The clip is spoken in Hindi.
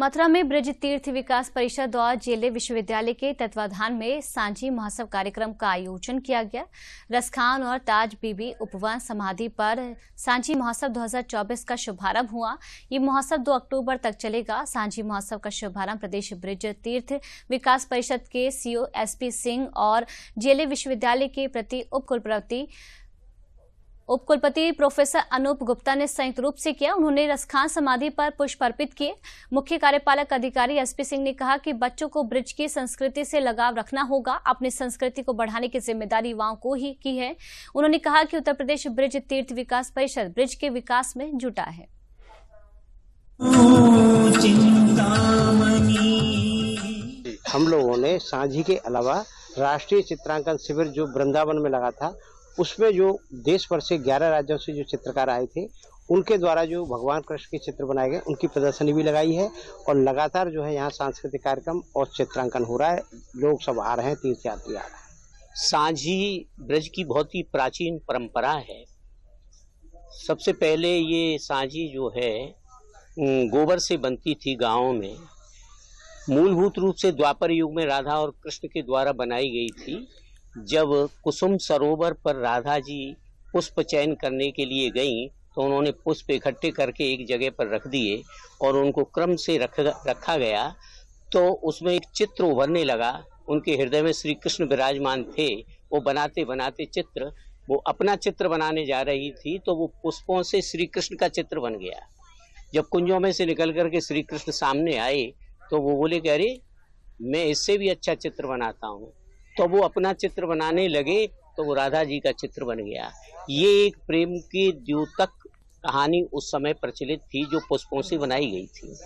मथुरा में ब्रज तीर्थ विकास परिषद और जेले विश्वविद्यालय के तत्वाधान में सांझी महोत्सव कार्यक्रम का आयोजन किया गया रसखान और ताज बीबी उपवन समाधि पर सांझी महोत्सव 2024 का शुभारंभ हुआ ये महोत्सव 2 अक्टूबर तक चलेगा सांझी महोत्सव का शुभारंभ प्रदेश ब्रज तीर्थ विकास परिषद के सीओ एसपी सिंह और जेले विश्वविद्यालय के प्रति उपकुलपति उपकुलपति प्रोफेसर अनूप गुप्ता ने संयुक्त रूप से किया उन्होंने रसखान समाधि पर पुष्प अर्पित किए मुख्य कार्यपालक अधिकारी एसपी सिंह ने कहा कि बच्चों को ब्रिज की संस्कृति से लगाव रखना होगा अपनी संस्कृति को बढ़ाने की जिम्मेदारी युवाओं को ही की है उन्होंने कहा कि उत्तर प्रदेश ब्रिज तीर्थ विकास परिषद ब्रिज के विकास में जुटा है हम लोगों ने सांझी के अलावा राष्ट्रीय चित्रांकन शिविर जो वृंदावन में लगा था उसमें जो देश भर से ग्यारह राज्यों से जो चित्रकार आए थे उनके द्वारा जो भगवान कृष्ण के चित्र बनाए गए उनकी प्रदर्शनी भी लगाई है और लगातार जो है यहाँ सांस्कृतिक कार्यक्रम और चित्रांकन हो रहा है लोग सब आ रहे हैं तीर्थयात्री आ रहे हैं सांझी ब्रज की बहुत ही प्राचीन परंपरा है सबसे पहले ये सांझी जो है गोबर से बनती थी गाँव में मूलभूत रूप से द्वापर युग में राधा और कृष्ण के द्वारा बनाई गई थी जब कुसुम सरोवर पर राधा जी पुष्प चयन करने के लिए गईं तो उन्होंने पुष्प इकट्ठे करके एक जगह पर रख दिए और उनको क्रम से रख रखा गया तो उसमें एक चित्र उभरने लगा उनके हृदय में श्री कृष्ण विराजमान थे वो बनाते बनाते चित्र वो अपना चित्र बनाने जा रही थी तो वो पुष्पों से श्री कृष्ण का चित्र बन गया जब कुंजों में से निकल करके श्री कृष्ण सामने आए तो वो बोले कि अरे मैं इससे भी अच्छा चित्र बनाता हूँ तो वो अपना चित्र बनाने लगे तो वो राधा जी का चित्र बन गया ये एक प्रेम की द्योतक कहानी उस समय प्रचलित थी जो पुष्पों से बनाई गई थी